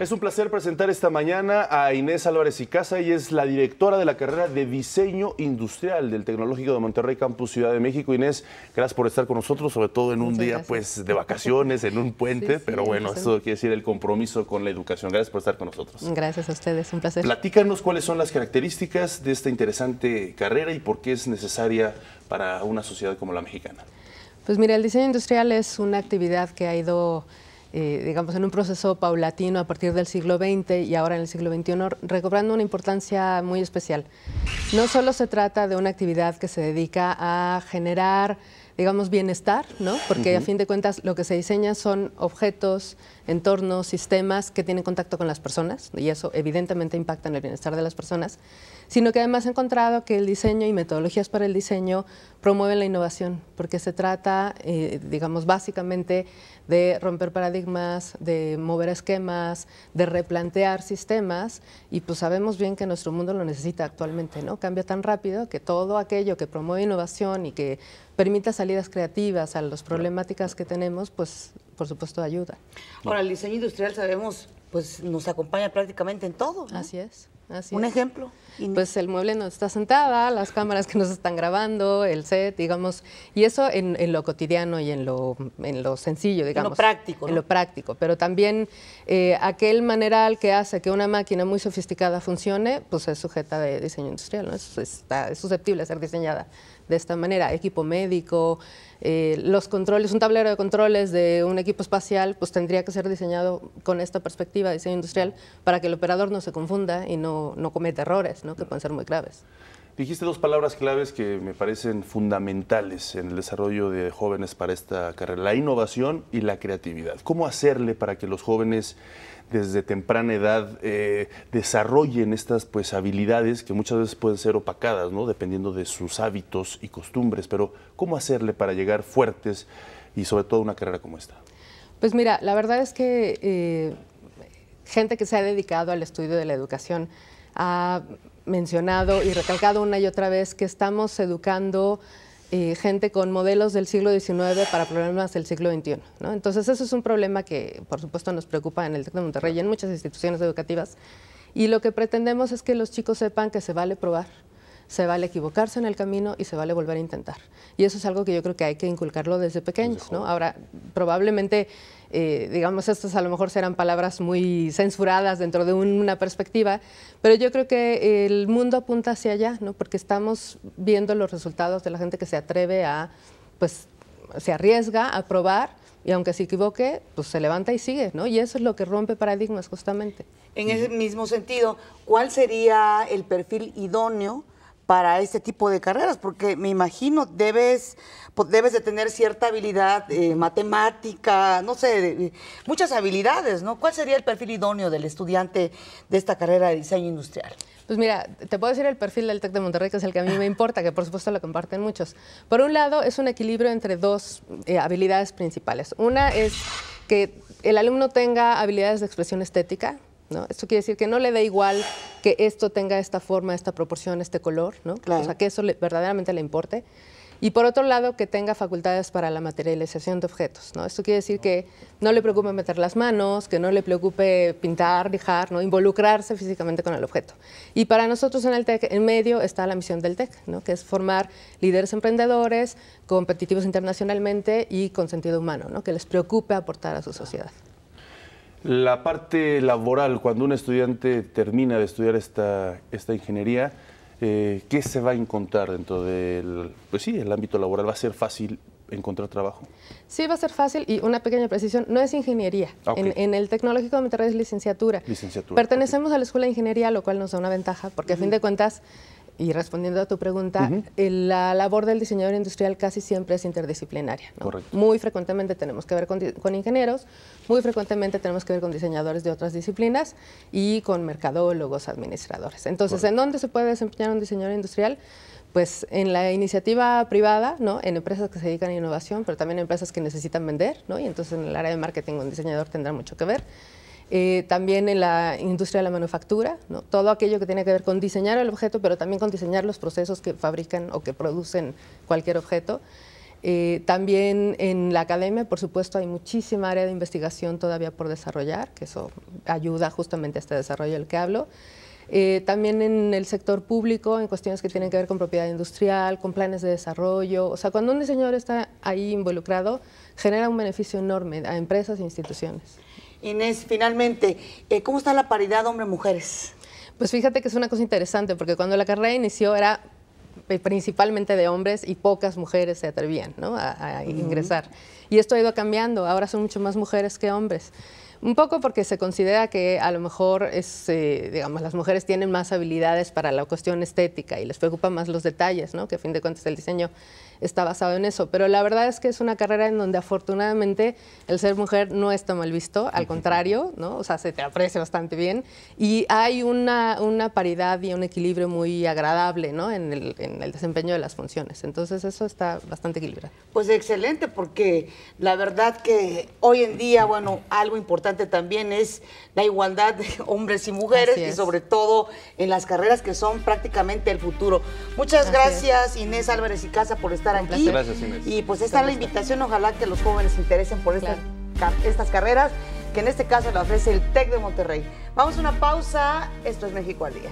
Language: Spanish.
Es un placer presentar esta mañana a Inés Álvarez y Casa. y es la directora de la carrera de Diseño Industrial del Tecnológico de Monterrey Campus Ciudad de México. Inés, gracias por estar con nosotros, sobre todo en un día pues de vacaciones, en un puente, pero bueno, eso quiere decir el compromiso con la educación. Gracias por estar con nosotros. Gracias a ustedes, un placer. Platícanos cuáles son las características de esta interesante carrera y por qué es necesaria para una sociedad como la mexicana. Pues mira, el diseño industrial es una actividad que ha ido eh, digamos, en un proceso paulatino a partir del siglo XX y ahora en el siglo XXI, recobrando una importancia muy especial. No solo se trata de una actividad que se dedica a generar digamos, bienestar, ¿no? Porque a fin de cuentas lo que se diseña son objetos, entornos, sistemas que tienen contacto con las personas y eso evidentemente impacta en el bienestar de las personas, sino que además he encontrado que el diseño y metodologías para el diseño promueven la innovación, porque se trata, eh, digamos, básicamente de romper paradigmas, de mover esquemas, de replantear sistemas y pues sabemos bien que nuestro mundo lo necesita actualmente, ¿no? Cambia tan rápido que todo aquello que promueve innovación y que permita salidas creativas a las problemáticas que tenemos, pues por supuesto ayuda. Ahora, el diseño industrial sabemos, pues nos acompaña prácticamente en todo. Así es. Así Un ejemplo. Pues el mueble donde está sentada, las cámaras que nos están grabando, el set, digamos, y eso en, lo cotidiano y en lo, en lo sencillo, digamos. En lo práctico. En lo práctico, pero también eh, aquel maneral que hace que una máquina muy sofisticada funcione, pues es sujeta de diseño industrial, ¿no? Es, es susceptible a ser diseñada de esta manera. Equipo médico, eh, los controles, un tablero de controles de un equipo espacial, pues tendría que ser diseñado con esta perspectiva de diseño industrial para que el operador no se confunda y no, cometa errores, que pueden ser muy graves. Dijiste dos palabras claves que me parecen fundamentales en el desarrollo de jóvenes para esta carrera, la innovación y la creatividad. ¿Cómo hacerle para que los jóvenes desde temprana edad eh, desarrollen estas pues, habilidades que muchas veces pueden ser opacadas, ¿no? dependiendo de sus hábitos y costumbres? Pero ¿cómo hacerle para llegar fuertes y sobre todo una carrera como esta? Pues mira, la verdad es que eh, gente que se ha dedicado al estudio de la educación ha ah, mencionado y recalcado una y otra vez que estamos educando eh, gente con modelos del siglo XIX para problemas del siglo XXI. Entonces, eso es un problema que, por supuesto, nos preocupa en el TEC de Monterrey y en muchas instituciones educativas. Y lo que pretendemos es que los chicos sepan que se vale probar, se vale equivocarse en el camino y se vale volver a intentar. Y eso es algo que yo creo que hay que inculcarlo desde pequeños, ¿no? Ahora, probablemente, eh, digamos, estas a lo mejor serán palabras muy censuradas dentro de una perspectiva, pero yo creo que el mundo apunta hacia allá, ¿no? Porque estamos viendo los resultados de la gente que se atreve a, pues, se arriesga a probar y aunque se equivoque, pues se levanta y sigue, ¿no? Y eso es lo que rompe paradigmas justamente. En ese mismo sentido, ¿cuál sería el perfil idóneo para este tipo de carreras? Porque me imagino debes, debes de tener cierta habilidad eh, matemática, no sé, muchas habilidades, ¿no? ¿Cuál sería el perfil idóneo del estudiante de esta carrera de diseño industrial? Pues mira, te puedo decir el perfil del TEC de Monterrey, que es el que a mí me importa, que por supuesto lo comparten muchos. Por un lado, es un equilibrio entre dos eh, habilidades principales. Una es que el alumno tenga habilidades de expresión estética, esto quiere decir que no le da igual que esto tenga esta forma, esta proporción, este color, O sea, que eso le, verdaderamente le importe. Y por otro lado, que tenga facultades para la materialización de objetos. Esto quiere decir que no le preocupe meter las manos, que no le preocupe pintar, lijar, ¿no? involucrarse físicamente con el objeto. Y para nosotros en el TEC, en medio está la misión del TEC, que es formar líderes emprendedores, competitivos internacionalmente y con sentido humano, que les preocupe aportar a su sociedad. La parte laboral, cuando un estudiante termina de estudiar esta, esta ingeniería, eh, ¿qué se va a encontrar dentro del pues sí, el ámbito laboral? ¿Va a ser fácil encontrar trabajo? Sí, va a ser fácil y una pequeña precisión, no es ingeniería. Ah, en, el Tecnológico de Monterrey es licenciatura. Pertenecemos a la Escuela de Ingeniería, lo cual nos da una ventaja, porque a fin de cuentas y respondiendo a tu pregunta, la labor del diseñador industrial casi siempre es interdisciplinaria. Muy frecuentemente tenemos que ver con, ingenieros, muy frecuentemente tenemos que ver con diseñadores de otras disciplinas y con mercadólogos, administradores. Entonces, ¿en dónde se puede desempeñar un diseñador industrial? pues en la iniciativa privada, ¿no? en empresas que se dedican a innovación, pero también en empresas que necesitan vender, ¿no? y entonces en el área de marketing un diseñador tendrá mucho que ver. Eh, también en la industria de la manufactura, todo aquello que tiene que ver con diseñar el objeto, pero también con diseñar los procesos que fabrican o que producen cualquier objeto. Eh, también en la academia, por supuesto, hay muchísima área de investigación todavía por desarrollar, que eso ayuda justamente a este desarrollo del que hablo. Eh, también en el sector público, en cuestiones que tienen que ver con propiedad industrial, con planes de desarrollo. O sea, cuando un diseñador está ahí involucrado, genera un beneficio enorme a empresas e instituciones. Inés, finalmente, eh, ¿cómo está la paridad hombre-mujeres? Pues fíjate que es una cosa interesante, porque cuando la carrera inició era eh, principalmente de hombres y pocas mujeres se atrevían a, ingresar. Y esto ha ido cambiando, ahora son mucho más mujeres que hombres. Un poco porque se considera que a lo mejor es, eh, digamos, las mujeres tienen más habilidades para la cuestión estética y les preocupan más los detalles, ¿no? que a fin de cuentas el diseño está basado en eso. Pero la verdad es que es una carrera en donde afortunadamente el ser mujer no está mal visto, al contrario, ¿no? O sea, se te aprecia bastante bien y hay una, una paridad y un equilibrio muy agradable, ¿no? En el, desempeño de las funciones. Entonces eso está bastante equilibrado. Pues excelente, porque la verdad que hoy en día, bueno, algo importante también es la igualdad de hombres y mujeres y sobre todo en las carreras que son prácticamente el futuro. Muchas gracias Inés Álvarez y Casa por estar y pues esta es la invitación, ojalá que los jóvenes se interesen por estas, estas carreras, que en este caso la ofrece el TEC de Monterrey. Vamos a una pausa, esto es México al Día.